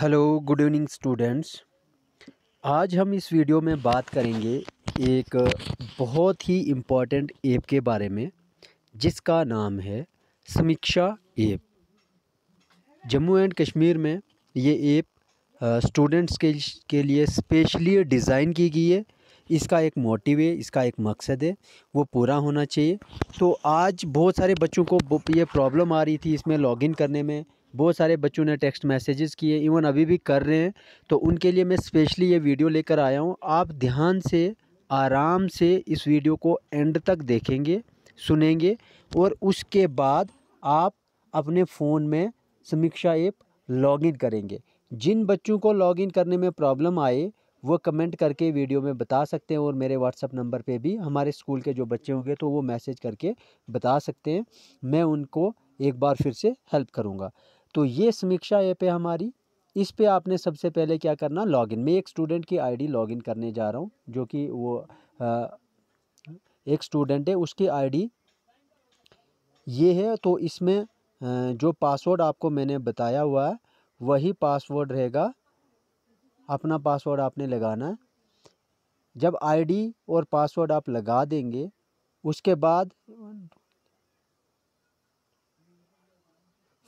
hello good evening students आज हम इस वीडियो में बात करेंगे एक बहुत ही इम्पॉर्टेंट ऐप के बारे में जिसका नाम है समीक्षा ऐप जम्मू एंड कश्मीर में ये ऐप स्टूडेंट्स के के लिए स्पेशली डिज़ाइन की गई है इसका एक मोटिव है इसका एक मकसद है वो पूरा होना चाहिए तो आज बहुत सारे बच्चों को ये प्रॉब्लम आ रही थी इसमें लॉगिन करने में बहुत सारे बच्चों ने टेक्स्ट मैसेजेस किए इवन अभी भी कर रहे हैं तो उनके लिए मैं स्पेशली ये वीडियो लेकर आया हूँ आप ध्यान से आराम से इस वीडियो को एंड तक देखेंगे सुनेंगे और उसके बाद आप अपने फ़ोन में समीक्षा ऐप लॉगिन करेंगे जिन बच्चों को लॉगिन करने में प्रॉब्लम आए वो कमेंट करके वीडियो में बता सकते हैं और मेरे व्हाट्सअप नंबर पे भी हमारे स्कूल के जो बच्चे होंगे तो वो मैसेज करके बता सकते हैं मैं उनको एक बार फिर से हेल्प करूँगा तो ये समीक्षा ऐप है हमारी इस पे आपने सबसे पहले क्या करना लॉगिन मैं एक स्टूडेंट की आईडी लॉगिन करने जा रहा हूँ जो कि वो आ, एक स्टूडेंट है उसकी आईडी ये है तो इसमें जो पासवर्ड आपको मैंने बताया हुआ है वही पासवर्ड रहेगा अपना पासवर्ड आपने लगाना है जब आईडी और पासवर्ड आप लगा देंगे उसके बाद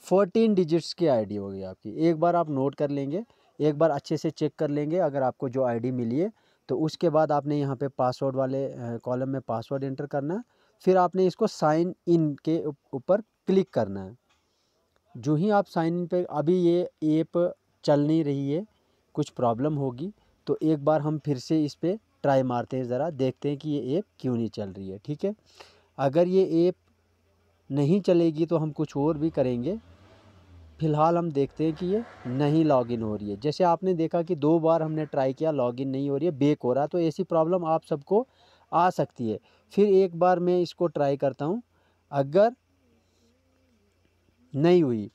फोर्टीन डिजिट्स की आईडी होगी आपकी एक बार आप नोट कर लेंगे एक बार अच्छे से चेक कर लेंगे अगर आपको जो आईडी मिली है तो उसके बाद आपने यहाँ पे पासवर्ड वाले कॉलम में पासवर्ड एंटर करना है फिर आपने इसको साइन इन के ऊपर क्लिक करना है जो ही आप साइन इन पे अभी ये ऐप चल नहीं रही है कुछ प्रॉब्लम होगी तो एक बार हम फिर से इस पर ट्राई मारते हैं ज़रा देखते हैं कि ये ऐप क्यों नहीं चल रही है ठीक है अगर ये ऐप नहीं चलेगी तो हम कुछ और भी करेंगे फ़िलहाल हम देखते हैं कि ये नहीं लॉगिन हो रही है जैसे आपने देखा कि दो बार हमने ट्राई किया लॉगिन नहीं हो रही है बेक हो रहा तो ऐसी प्रॉब्लम आप सबको आ सकती है फिर एक बार मैं इसको ट्राई करता हूँ अगर नहीं हुई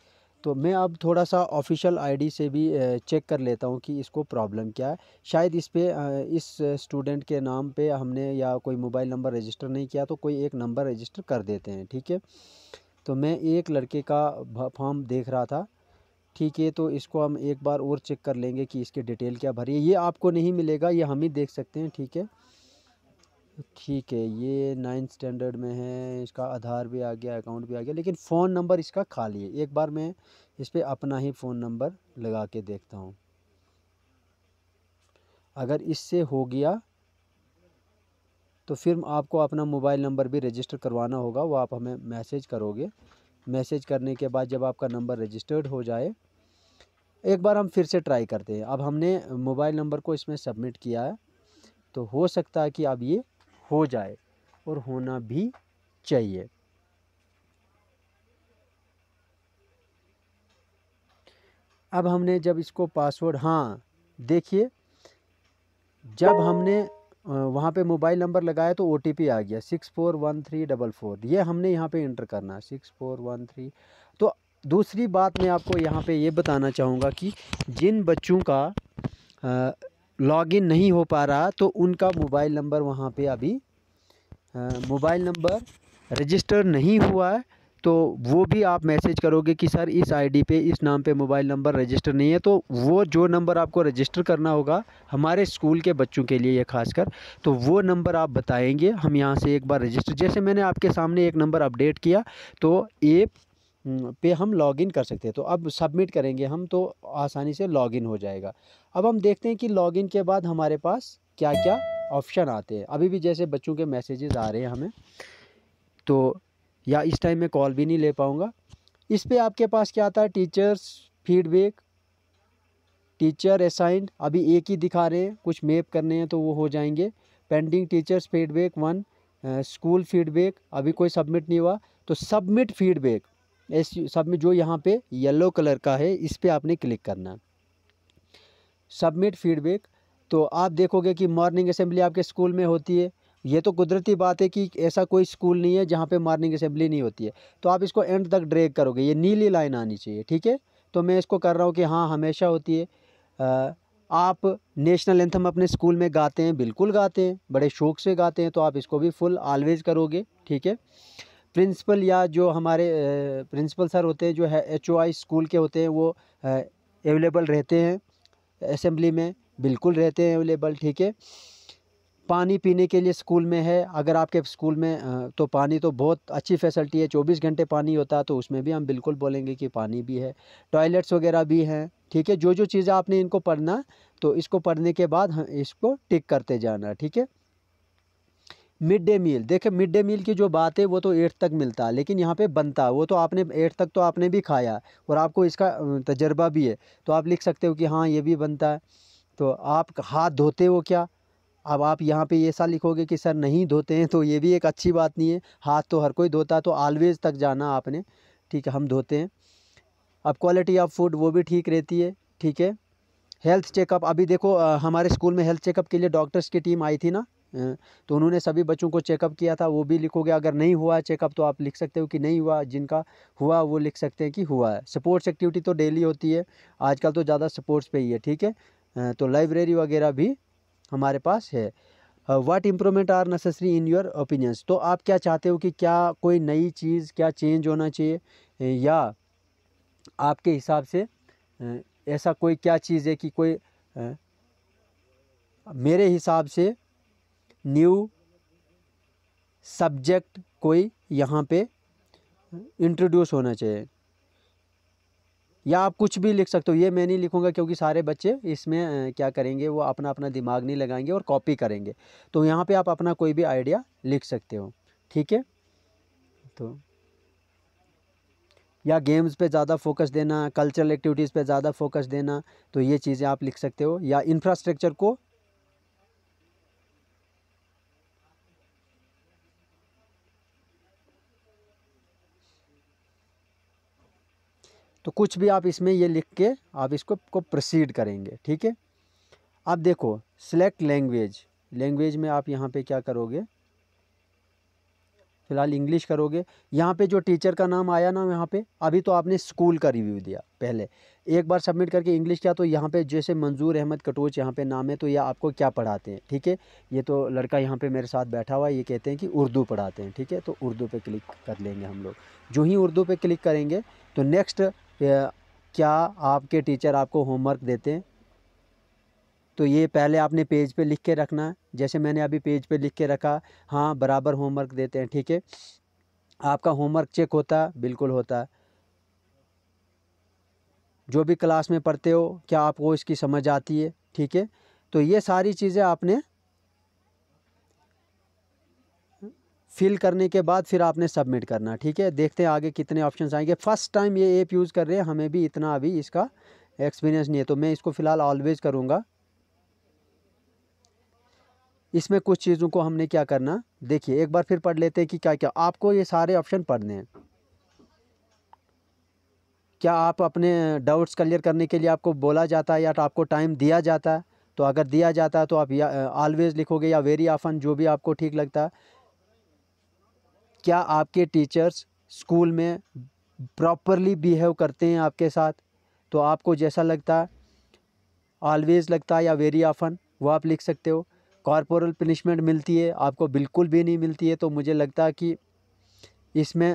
तो मैं अब थोड़ा सा ऑफिशियल आईडी से भी चेक कर लेता हूँ कि इसको प्रॉब्लम क्या है शायद इस पे इस स्टूडेंट के नाम पे हमने या कोई मोबाइल नंबर रजिस्टर नहीं किया तो कोई एक नंबर रजिस्टर कर देते हैं ठीक है तो मैं एक लड़के का फॉर्म देख रहा था ठीक है तो इसको हम एक बार और चेक कर लेंगे कि इसके डिटेल क्या भरी है ये आपको नहीं मिलेगा ये हम ही देख सकते हैं ठीक है ठीक है ये नाइन्थ स्टैंडर्ड में है इसका आधार भी आ गया अकाउंट भी आ गया लेकिन फ़ोन नंबर इसका खाली है एक बार मैं इस पर अपना ही फ़ोन नंबर लगा के देखता हूँ अगर इससे हो गया तो फिर आपको अपना मोबाइल नंबर भी रजिस्टर करवाना होगा वो आप हमें मैसेज करोगे मैसेज करने के बाद जब आपका नंबर रजिस्टर्ड हो जाए एक बार हम फिर से ट्राई करते हैं अब हमने मोबाइल नंबर को इसमें सबमिट किया है तो हो सकता है कि अब ये हो जाए और होना भी चाहिए अब हमने जब इसको पासवर्ड हाँ देखिए जब हमने वहाँ पे मोबाइल नंबर लगाया तो ओ आ गया six four one three double four ये हमने यहाँ पे इंटर करना है सिक्स फोर वन थ्री तो दूसरी बात मैं आपको यहाँ पे ये बताना चाहूँगा कि जिन बच्चों का लॉगिन नहीं हो पा रहा तो उनका मोबाइल नंबर वहाँ पे अभी मोबाइल नंबर रजिस्टर नहीं हुआ है तो वो भी आप मैसेज करोगे कि सर इस आईडी पे इस नाम पे मोबाइल नंबर रजिस्टर नहीं है तो वो जो नंबर आपको रजिस्टर करना होगा हमारे स्कूल के बच्चों के लिए ये खासकर तो वो नंबर आप बताएंगे हम यहाँ से एक बार रजिस्टर जैसे मैंने आपके सामने एक नंबर अपडेट किया तो ए पे हम लॉगिन कर सकते हैं तो अब सबमिट करेंगे हम तो आसानी से लॉगिन हो जाएगा अब हम देखते हैं कि लॉगिन के बाद हमारे पास क्या क्या ऑप्शन आते हैं अभी भी जैसे बच्चों के मैसेजेस आ रहे हैं हमें तो या इस टाइम मैं कॉल भी नहीं ले पाऊँगा इस पर आपके पास क्या आता है टीचर्स फीडबैक टीचर असाइंड अभी एक ही दिखा रहे हैं कुछ मेप करने हैं तो वो हो जाएंगे pending teachers feedback one school feedback अभी कोई सबमिट नहीं हुआ तो सबमिट फीडबैक एस सबमिट जो यहाँ पे येलो कलर का है इस पर आपने क्लिक करना सबमिट फीडबैक तो आप देखोगे कि मॉर्निंग असम्बली आपके स्कूल में होती है ये तो कुदरती बात है कि ऐसा कोई स्कूल नहीं है जहाँ पे मार्निंग असेंबली नहीं होती है तो आप इसको एंड तक ड्रैग करोगे ये नीली लाइन आनी चाहिए ठीक है तो मैं इसको कर रहा हूँ कि हाँ हमेशा होती है आ, आप नेशनल एंथम अपने स्कूल में गाते हैं बिल्कुल गाते हैं बड़े शौक से गाते हैं तो आप इसको भी फुल ऑलवेज करोगे ठीक है प्रिंसिपल या जो हमारे प्रिंसिपल सर होते हैं जो है एच स्कूल के होते हैं वो अवेलेबल रहते हैं असम्बली में बिल्कुल रहते हैं अवेलेबल ठीक है पानी पीने के लिए स्कूल में है अगर आपके स्कूल में तो पानी तो बहुत अच्छी फैसिलिटी है चौबीस घंटे पानी होता है तो उसमें भी हम बिल्कुल बोलेंगे कि पानी भी है टॉयलेट्स वगैरह भी हैं ठीक है जो जो चीज़ें आपने इनको पढ़ना तो इसको पढ़ने के बाद हम इसको टिक करते जाना ठीक है मिड डे मील देखिए मिड डे मील की जो बात है वो तो एट्थ तक मिलता है लेकिन यहाँ पे बनता है वो तो आपने एट्थ तक तो आपने भी खाया और आपको इसका तजर्बा भी है तो आप लिख सकते हो कि हाँ ये भी बनता है तो आप हाथ धोते हो क्या अब आप यहाँ पे ऐसा लिखोगे कि सर नहीं धोते हैं तो ये भी एक अच्छी बात नहीं है हाथ तो हर कोई धोता है तो ऑलवेज तक जाना आपने ठीक है हम धोते हैं अब क्वालिटी ऑफ फूड वो भी ठीक रहती है ठीक है हेल्थ चेकअप अभी देखो आ, हमारे स्कूल में हेल्थ चेकअप के लिए डॉक्टर्स की टीम आई थी ना तो उन्होंने सभी बच्चों को चेकअप किया था वो भी लिखोगे अगर नहीं हुआ चेकअप तो आप लिख सकते हो कि नहीं हुआ जिनका हुआ वो लिख सकते हैं कि हुआ है स्पोर्ट्स एक्टिविटी तो डेली होती है आजकल तो ज़्यादा स्पोर्ट्स पे ही है ठीक है तो लाइब्रेरी वगैरह भी हमारे पास है what improvement are necessary in your opinions तो आप क्या चाहते हो कि क्या कोई नई चीज़ क्या चेंज होना चाहिए या आपके हिसाब से ऐसा कोई क्या चीज़ है कि कोई आ, मेरे हिसाब से न्यू सब्जेक्ट कोई यहाँ पे इंट्रोड्यूस होना चाहिए या आप कुछ भी लिख सकते हो ये मैं नहीं लिखूँगा क्योंकि सारे बच्चे इसमें क्या करेंगे वो अपना अपना दिमाग नहीं लगाएंगे और कॉपी करेंगे तो यहाँ पे आप अपना कोई भी आइडिया लिख सकते हो ठीक है तो या गेम्स पे ज़्यादा फोकस देना कल्चरल एक्टिविटीज़ पे ज़्यादा फोकस देना तो ये चीज़ें आप लिख सकते हो या इंफ्रास्ट्रक्चर को तो कुछ भी आप इसमें ये लिख के आप इसको को प्रोसीड करेंगे ठीक है आप देखो सिलेक्ट लैंग्वेज लैंग्वेज में आप यहाँ पे क्या करोगे फिलहाल इंग्लिश करोगे यहाँ पे जो टीचर का नाम आया ना यहाँ पे अभी तो आपने स्कूल का रिव्यू दिया पहले एक बार सबमिट करके इंग्लिश किया तो यहाँ पे जैसे मंजूर अहमद कटोच यहाँ पे नाम है तो ये आपको क्या पढ़ाते हैं ठीक है ये तो लड़का यहाँ पे मेरे साथ बैठा हुआ है ये कहते हैं कि उर्दू पढ़ाते हैं ठीक है तो उर्दू पर क्लिक कर लेंगे हम लोग जो ही उर्दू पर क्लिक करेंगे तो नेक्स्ट क्या आपके टीचर आपको होमवर्क देते हैं तो ये पहले आपने पेज पे लिख के रखना है जैसे मैंने अभी पेज पे लिख के रखा हाँ बराबर होमवर्क देते हैं ठीक है आपका होमवर्क चेक होता है बिल्कुल होता है जो भी क्लास में पढ़ते हो क्या आपको इसकी समझ आती है ठीक है तो ये सारी चीज़ें आपने फिल करने के बाद फिर आपने सबमिट करना ठीक है देखते हैं आगे कितने ऑप्शन आएंगे फ़र्स्ट टाइम ये ऐप यूज़ कर रहे हैं हमें भी इतना अभी इसका एक्सपीरियंस नहीं है तो मैं इसको फ़िलहाल ऑलवेज़ करूँगा इसमें कुछ चीज़ों को हमने क्या करना देखिए एक बार फिर पढ़ लेते हैं कि क्या क्या आपको ये सारे ऑप्शन पढ़ने हैं क्या आप अपने डाउट्स क्लियर करने के लिए आपको बोला जाता है या तो आपको टाइम दिया जाता है तो अगर दिया जाता है तो आप ऑलवेज़ लिखोगे या वेरी ऑफन जो भी आपको ठीक लगता है क्या आपके टीचर्स स्कूल में प्रॉपरली बिहेव करते हैं आपके साथ तो आपको जैसा लगता है ऑलवेज़ लगता है या वेरी ऑफन वो आप लिख सकते हो कॉरपोरल पनिशमेंट मिलती है आपको बिल्कुल भी नहीं मिलती है तो मुझे लगता है कि इसमें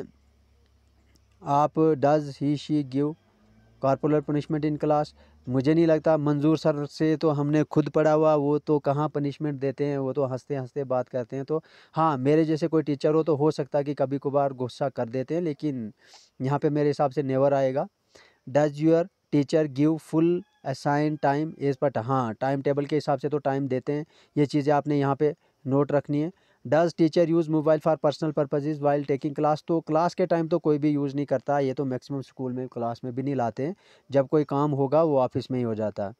आप does he she give corporal punishment in class मुझे नहीं लगता मंजूर सर से तो हमने खुद पढ़ा हुआ वो तो कहाँ पनिशमेंट देते हैं वो तो हंसते हंसते बात करते हैं तो हाँ मेरे जैसे कोई टीचर हो तो हो सकता है कि कभी कभार गुस्सा कर देते हैं लेकिन यहाँ पे मेरे हिसाब से नेवर आएगा does your teacher give full assign time as but हाँ टाइम टेबल के हिसाब से तो टाइम देते हैं ये चीज़ें आपने यहाँ पर नोट रखनी है does teacher use mobile for personal purposes while taking class तो क्लास के टाइम तो कोई भी यूज़ नहीं करता ये तो मैक्सिमम स्कूल में क्लास में भी नहीं लाते हैं जब कोई काम होगा वो ऑफिस में ही हो जाता है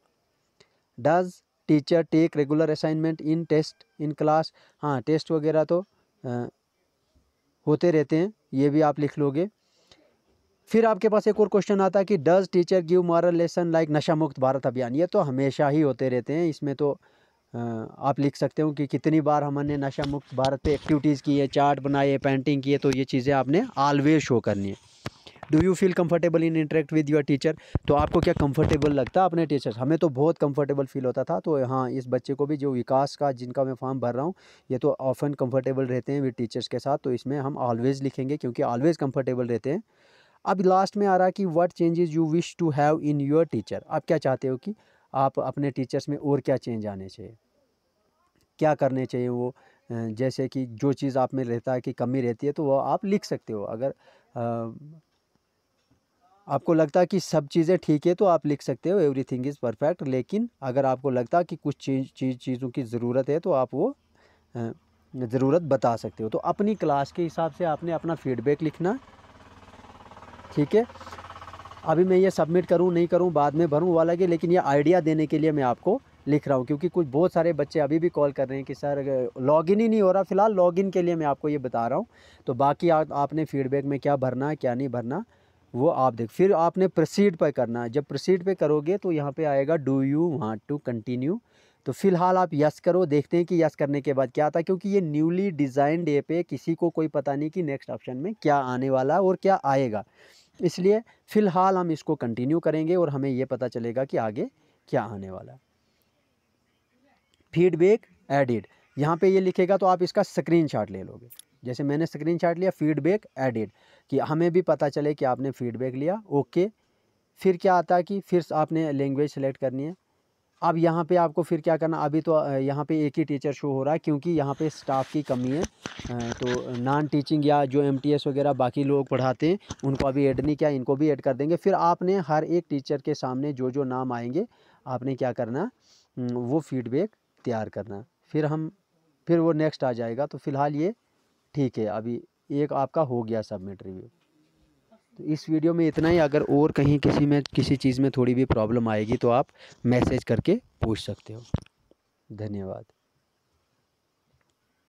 does teacher take regular assignment in test in class हाँ टेस्ट वगैरह तो आ, होते रहते हैं ये भी आप लिख लोगे फिर आपके पास एक और क्वेश्चन आता है कि does teacher give moral lesson like नशा मुक्त भारत अभियान ये तो हमेशा ही होते रहते हैं इसमें तो आप लिख सकते हो कि कितनी बार हमने नशा मुक्त भारत पे एक्टिविटीज़ की है चार्ट बनाए पेंटिंग की है तो ये चीज़ें आपने ऑलवेज शो करनी है do you feel comfortable in interact with your teacher तो आपको क्या कम्फर्टेबल लगता है अपने टीचर हमें तो बहुत कम्फर्टेबल फील होता था तो हाँ इस बच्चे को भी जो विकास का जिनका मैं फॉर्म भर रहा हूँ ये तो ऑफन कंफर्टेबल रहते हैं विद टीचर्स के साथ तो इसमें हम ऑलवेज़ लिखेंगे क्योंकि ऑलवेज़ कम्फर्टेबल रहते हैं अब लास्ट में आ रहा कि what changes you wish to have in your teacher आप क्या चाहते हो कि आप अपने टीचर्स में और क्या चेंज आने चाहिए क्या करने चाहिए वो जैसे कि जो चीज़ आप में रहता है कि कमी रहती है तो वो आप लिख सकते हो अगर आपको लगता है कि सब चीज़ें ठीक है तो आप लिख सकते हो एवरीथिंग इज़ परफेक्ट लेकिन अगर आपको लगता है कि कुछ चीज़ चीज़ चीज़ों की ज़रूरत है तो आप वो ज़रूरत बता सकते हो तो अपनी क्लास के हिसाब से आपने अपना फीडबैक लिखना ठीक है अभी मैं ये सबमिट करूँ नहीं करूँ बाद में भरूँ वाला के लेकिन ये आइडिया देने के लिए मैं आपको लिख रहा हूँ क्योंकि कुछ बहुत सारे बच्चे अभी भी कॉल कर रहे हैं कि सर लॉगिन ही नहीं हो रहा फ़िलहाल लॉगिन के लिए मैं आपको ये बता रहा हूँ तो बाकी आ, आपने फीडबैक में क्या भरना है क्या नहीं भरना वो आप देख फिर आपने प्रोसीड पर करना है जब प्रोसीड पर करोगे तो यहाँ पर आएगा do you want to continue तो फिलहाल आप यस करो देखते हैं कि यस करने के बाद क्या आता है क्योंकि ये न्यूली डिज़ाइन डे पे किसी को कोई पता नहीं कि नेक्स्ट ऑप्शन में क्या आने वाला है और क्या आएगा इसलिए फ़िलहाल हम इसको कंटिन्यू करेंगे और हमें ये पता चलेगा कि आगे क्या आने वाला है फीडबैक एडिड यहाँ पे ये लिखेगा तो आप इसका स्क्रीनशॉट ले लोगे जैसे मैंने स्क्रीनशॉट लिया फीडबैक एडिड कि हमें भी पता चले कि आपने फीडबैक लिया ओके फिर क्या आता है कि फिर आपने लैंग्वेज सेलेक्ट करनी है अब यहाँ पे आपको फिर क्या करना अभी तो यहाँ पे एक ही टीचर शो हो रहा है क्योंकि यहाँ पे स्टाफ की कमी है तो नॉन टीचिंग या जो एमटीएस वगैरह बाकी लोग पढ़ाते हैं उनको अभी ऐड नहीं किया इनको भी ऐड कर देंगे फिर आपने हर एक टीचर के सामने जो जो नाम आएंगे आपने क्या करना वो फीडबैक तैयार करना फिर हम फिर वो नेक्स्ट आ जाएगा तो फ़िलहाल ये ठीक है अभी एक आपका हो गया सबमिट रिव्यू तो इस वीडियो में इतना ही अगर और कहीं किसी में किसी चीज़ में थोड़ी भी प्रॉब्लम आएगी तो आप मैसेज करके पूछ सकते हो धन्यवाद